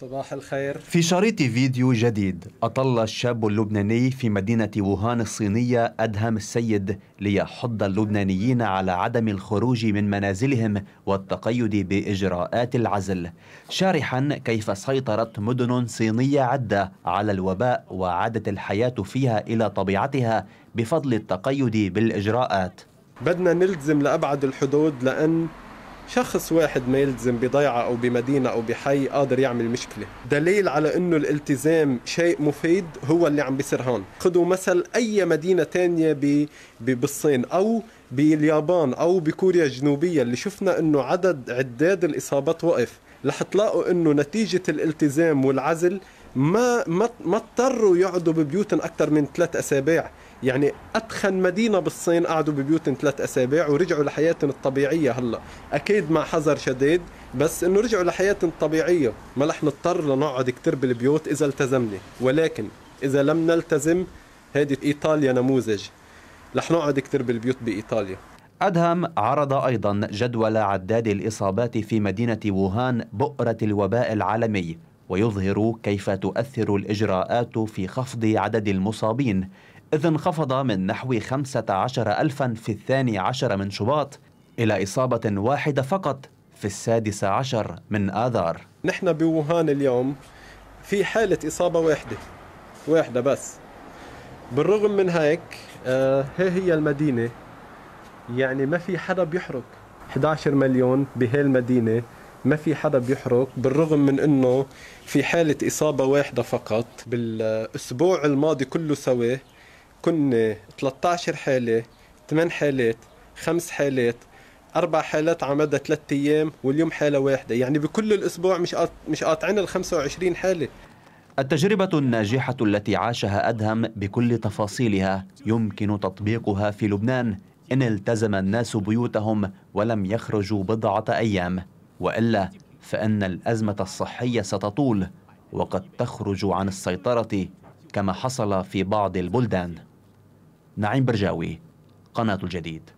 صباح الخير في شريط فيديو جديد أطل الشاب اللبناني في مدينة ووهان الصينية أدهم السيد ليحض اللبنانيين على عدم الخروج من منازلهم والتقيد بإجراءات العزل شارحا كيف سيطرت مدن صينية عدة على الوباء وعادت الحياة فيها إلى طبيعتها بفضل التقيد بالإجراءات بدنا نلزم لأبعد الحدود لأن شخص واحد ما يلتزم بضيعة أو بمدينة أو بحي قادر يعمل مشكلة دليل على أنه الالتزام شيء مفيد هو اللي عم بيصير هون خذوا مثل أي مدينة تانية بالصين أو باليابان أو بكوريا الجنوبية اللي شفنا أنه عدد عداد الإصابات وقف رح تلاقوا أنه نتيجة الالتزام والعزل ما ما ما اضطروا يقعدوا ببيوتهم اكثر من ثلاث اسابيع يعني اتخن مدينه بالصين قعدوا ببيوتهم ثلاث اسابيع ورجعوا لحياتهم الطبيعيه هلا اكيد مع حذر شديد بس انه رجعوا لحياتهم الطبيعيه ما رح نضطر لنقعد كثير بالبيوت اذا التزمنا ولكن اذا لم نلتزم هذه ايطاليا نموذج رح نقعد كثير بالبيوت بايطاليا أدهم عرض أيضا جدول عداد الإصابات في مدينة ووهان بؤرة الوباء العالمي ويظهر كيف تؤثر الإجراءات في خفض عدد المصابين إذ انخفض من نحو 15 ألفا في الثاني عشر من شباط إلى إصابة واحدة فقط في السادس عشر من آذار نحن بوهان اليوم في حالة إصابة واحدة واحدة بس بالرغم من هيك آه، هي هي المدينة يعني ما في حدا بيحرق 11 مليون بهالمدينة ما في حدا بيحرق بالرغم من انه في حالة اصابة واحدة فقط بالاسبوع الماضي كله سوا كنا 13 حالة 8 حالات 5 حالات اربع حالات على مدى ثلاث ايام واليوم حاله واحده يعني بكل الاسبوع مش مش قاطعين ال 25 حاله التجربة الناجحة التي عاشها أدهم بكل تفاصيلها يمكن تطبيقها في لبنان إن التزم الناس بيوتهم ولم يخرجوا بضعة أيام والا فان الازمه الصحيه ستطول وقد تخرج عن السيطره كما حصل في بعض البلدان نعيم برجاوي قناه الجديد